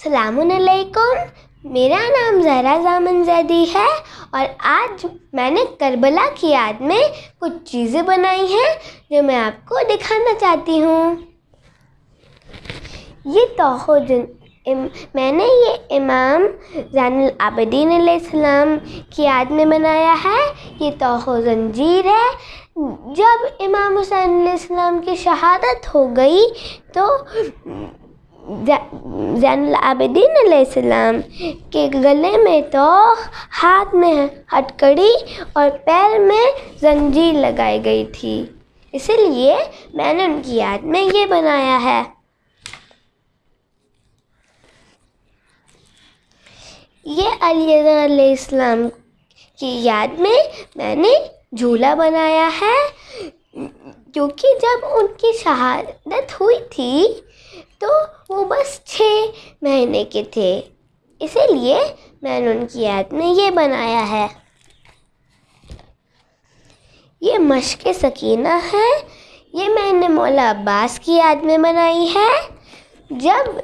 सलामकुम मेरा नाम जहरा जामन जैदी है और आज मैंने करबला की याद में कुछ चीज़ें बनाई हैं जो मैं आपको दिखाना चाहती हूँ ये तोहो जन इम, मैंने ये इमाम जानल आबदीन सलाम की याद में बनाया है ये तोहो जंजीर है जब इमाम हुसैन सलाम की शहादत हो गई तो सलाम के गले में तो हाथ में हटकड़ी और पैर में जंजीर लगाई गई थी इसलिए मैंने उनकी याद में ये बनाया है ये अली इस्लाम की याद में मैंने झूला बनाया है क्योंकि जब उनकी शहादत हुई थी महीने के थे इसीलिए मैंने उनकी याद में ये बनाया है ये मश्क सकीना है ये मैंने मौला अब्बास की याद में बनाई है जब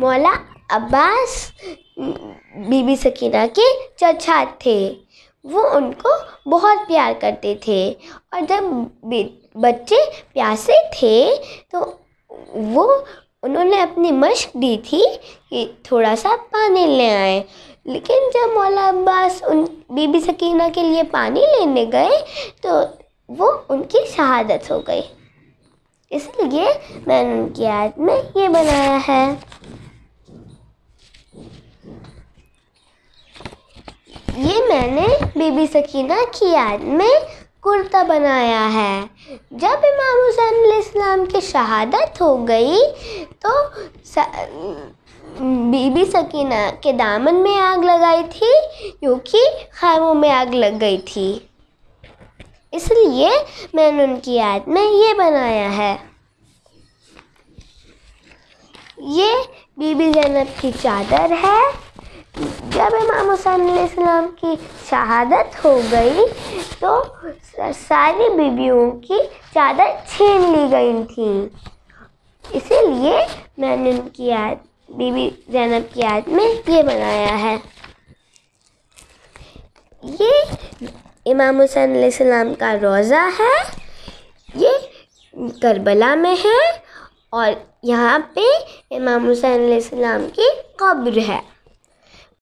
मौला अब्बास बीबी सकीना के चचा थे वो उनको बहुत प्यार करते थे और जब बच्चे प्यासे थे तो वो उन्होंने अपनी मश्क दी थी कि थोड़ा सा पानी ले आए लेकिन जब मौला अब्बास उन बीबी सकीना के लिए पानी लेने गए तो वो उनकी शहादत हो गई इसलिए मैंने उनकी याद में ये बनाया है ये मैंने बीबी सकीना की याद में कुर्ता बनाया है जब इमाम हुसैन इस्लाम की शहादत हो गई तो बीबी सकीना के दामन में आग लगाई थी क्योंकि खैमों में आग लग गई थी इसलिए मैंने उनकी याद में ये बनाया है ये बीबी जैनब की चादर है जब इमाम हुसैन इस्लाम की शहादत हो गई तो सारी बीबियों की चादर छीन ली गई थी इसीलिए मैंने उनकी याद बीबी जैनब की याद में ये बनाया है ये इमाम हुसैन सलाम का रोज़ा है ये करबला में है और यहाँ पे इमाम हुसैन सलाम की कब्र है